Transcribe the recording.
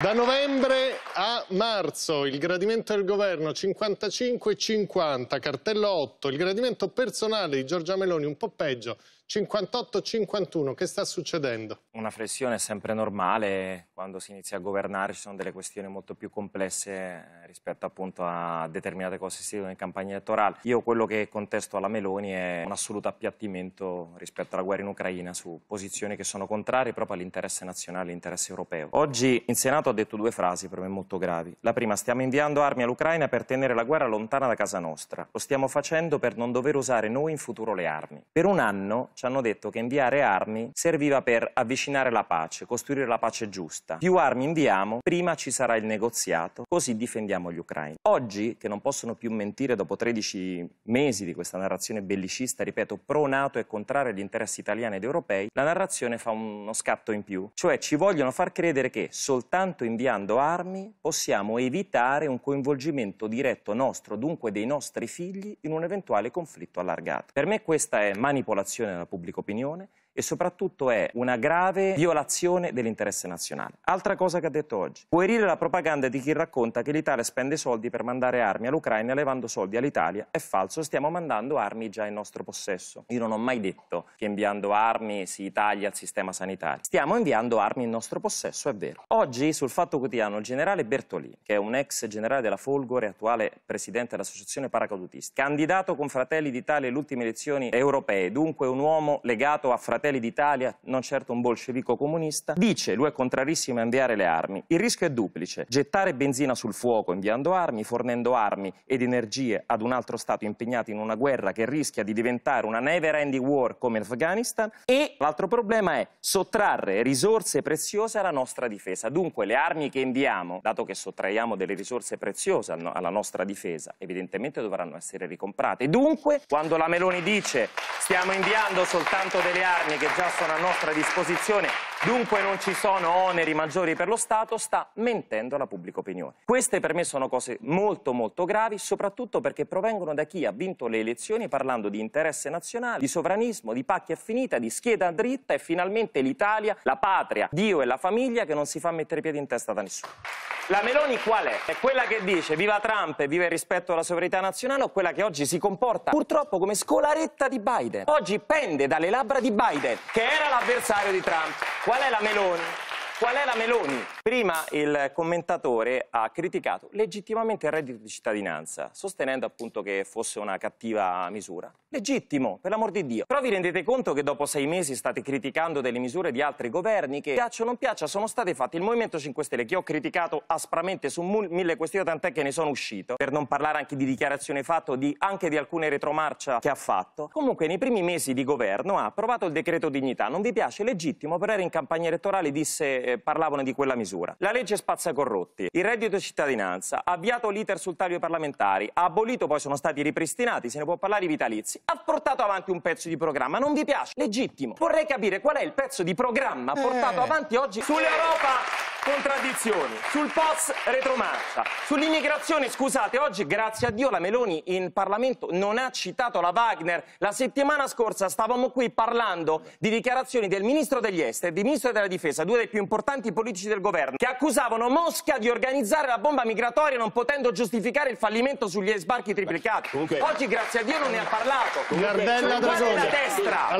Da novembre a marzo il gradimento del governo 55-50, cartello 8, il gradimento personale di Giorgia Meloni un po' peggio, 58-51, che sta succedendo? Una flessione sempre normale, quando si inizia a governare ci sono delle questioni molto più complesse eh, rispetto appunto a determinate cose che si vedono in campagna elettorale. Io quello che contesto alla Meloni è un assoluto appiattimento rispetto alla guerra in Ucraina su posizioni che sono contrarie proprio all'interesse nazionale, all'interesse europeo. Oggi in Senato ha detto due frasi per me molto gravi. La prima, stiamo inviando armi all'Ucraina per tenere la guerra lontana da casa nostra. Lo stiamo facendo per non dover usare noi in futuro le armi. Per un anno ci hanno detto che inviare armi serviva per avvicinare la pace, costruire la pace giusta. Più armi inviamo, prima ci sarà il negoziato, così difendiamo gli ucraini. Oggi, che non possono più mentire dopo 13 mesi di questa narrazione bellicista, ripeto, pro-NATO e contraria agli interessi italiani ed europei, la narrazione fa uno scatto in più. Cioè ci vogliono far credere che soltanto soltanto inviando armi possiamo evitare un coinvolgimento diretto nostro, dunque dei nostri figli, in un eventuale conflitto allargato. Per me questa è manipolazione della pubblica opinione, e soprattutto è una grave violazione dell'interesse nazionale. Altra cosa che ha detto oggi. puerire la propaganda di chi racconta che l'Italia spende soldi per mandare armi all'Ucraina levando soldi all'Italia. È falso, stiamo mandando armi già in nostro possesso. Io non ho mai detto che inviando armi si taglia il sistema sanitario. Stiamo inviando armi in nostro possesso, è vero. Oggi sul Fatto Quotidiano il generale Bertolini, che è un ex generale della Folgore, attuale presidente dell'associazione paracadutisti, candidato con Fratelli d'Italia alle ultime elezioni europee, dunque un uomo legato a Fratelli Fratelli d'Italia, non certo un bolscevico comunista, dice lui è contrarissimo a inviare le armi. Il rischio è duplice, gettare benzina sul fuoco inviando armi, fornendo armi ed energie ad un altro Stato impegnato in una guerra che rischia di diventare una never ending war come l'Afghanistan e l'altro problema è sottrarre risorse preziose alla nostra difesa. Dunque le armi che inviamo, dato che sottraiamo delle risorse preziose alla nostra difesa, evidentemente dovranno essere ricomprate. Dunque, quando la Meloni dice stiamo inviando soltanto delle armi che già sono a nostra disposizione, dunque non ci sono oneri maggiori per lo Stato, sta mentendo la pubblica opinione. Queste per me sono cose molto molto gravi, soprattutto perché provengono da chi ha vinto le elezioni parlando di interesse nazionale, di sovranismo, di pacchia finita, di scheda dritta e finalmente l'Italia, la patria, Dio e la famiglia che non si fa mettere piedi in testa da nessuno. La Meloni qual è? È quella che dice viva Trump e viva il rispetto alla sovranità nazionale o quella che oggi si comporta purtroppo come scolaretta di Biden? Oggi pende dalle labbra di Biden. Biden, che era l'avversario di Trump. Qual è la Meloni? Qual è la Meloni? Prima il commentatore ha criticato legittimamente il reddito di cittadinanza, sostenendo appunto che fosse una cattiva misura. Legittimo, per l'amor di Dio. Però vi rendete conto che dopo sei mesi state criticando delle misure di altri governi che, piaccia o non piaccia, sono state fatte. Il Movimento 5 Stelle, che ho criticato aspramente su mille questioni, tant'è che ne sono uscito, per non parlare anche di dichiarazione fatto di, anche di alcune retromarcia che ha fatto. Comunque nei primi mesi di governo ha approvato il decreto dignità. Non vi piace? Legittimo, però era in campagna elettorale disse eh, parlavano di quella misura. La legge spazza corrotti, il reddito cittadinanza, ha avviato l'iter sul taglio parlamentari, ha abolito, poi sono stati ripristinati, se ne può parlare i vitalizi, ha portato avanti un pezzo di programma, non vi piace? Legittimo. Vorrei capire qual è il pezzo di programma portato eh. avanti oggi sull'Europa contraddizioni, sul POS retromarcia, sull'immigrazione, scusate, oggi grazie a Dio la Meloni in Parlamento non ha citato la Wagner. La settimana scorsa stavamo qui parlando di dichiarazioni del Ministro degli Esteri, e del Ministro della Difesa, due dei più importanti politici del governo, che accusavano Mosca di organizzare la bomba migratoria non potendo giustificare il fallimento sugli sbarchi triplicati. Oggi grazie a Dio non ne ha parlato. Cardella cioè, qual è la destra?